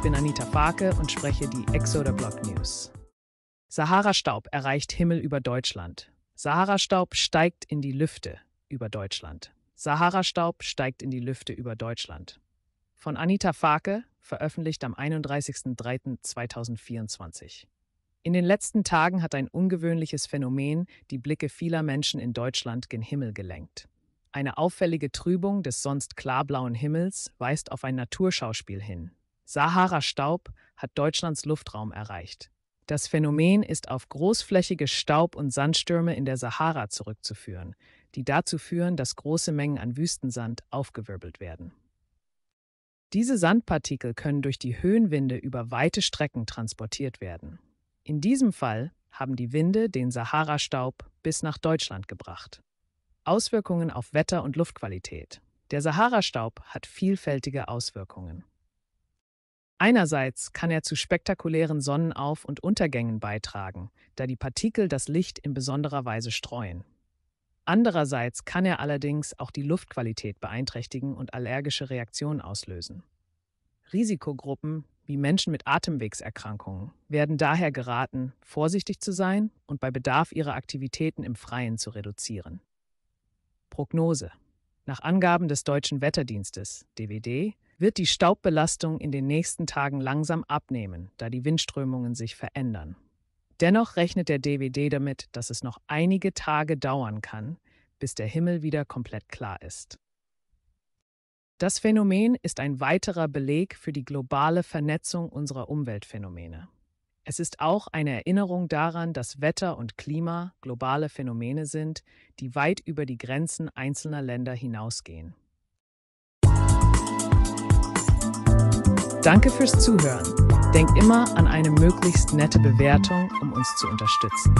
Ich bin Anita Farke und spreche die Exoder Block News. Sahara-Staub erreicht Himmel über Deutschland. Sahara-Staub steigt in die Lüfte über Deutschland. Sahara-Staub steigt in die Lüfte über Deutschland. Von Anita Farke, veröffentlicht am 31.03.2024. In den letzten Tagen hat ein ungewöhnliches Phänomen die Blicke vieler Menschen in Deutschland gen Himmel gelenkt. Eine auffällige Trübung des sonst klarblauen Himmels weist auf ein Naturschauspiel hin, Sahara-Staub hat Deutschlands Luftraum erreicht. Das Phänomen ist auf großflächige Staub- und Sandstürme in der Sahara zurückzuführen, die dazu führen, dass große Mengen an Wüstensand aufgewirbelt werden. Diese Sandpartikel können durch die Höhenwinde über weite Strecken transportiert werden. In diesem Fall haben die Winde den Sahara-Staub bis nach Deutschland gebracht. Auswirkungen auf Wetter und Luftqualität. Der Sahara-Staub hat vielfältige Auswirkungen. Einerseits kann er zu spektakulären Sonnenauf- und Untergängen beitragen, da die Partikel das Licht in besonderer Weise streuen. Andererseits kann er allerdings auch die Luftqualität beeinträchtigen und allergische Reaktionen auslösen. Risikogruppen wie Menschen mit Atemwegserkrankungen werden daher geraten, vorsichtig zu sein und bei Bedarf ihre Aktivitäten im Freien zu reduzieren. Prognose nach Angaben des Deutschen Wetterdienstes DWD wird die Staubbelastung in den nächsten Tagen langsam abnehmen, da die Windströmungen sich verändern. Dennoch rechnet der DWD damit, dass es noch einige Tage dauern kann, bis der Himmel wieder komplett klar ist. Das Phänomen ist ein weiterer Beleg für die globale Vernetzung unserer Umweltphänomene. Es ist auch eine Erinnerung daran, dass Wetter und Klima globale Phänomene sind, die weit über die Grenzen einzelner Länder hinausgehen. Danke fürs Zuhören. Denk immer an eine möglichst nette Bewertung, um uns zu unterstützen.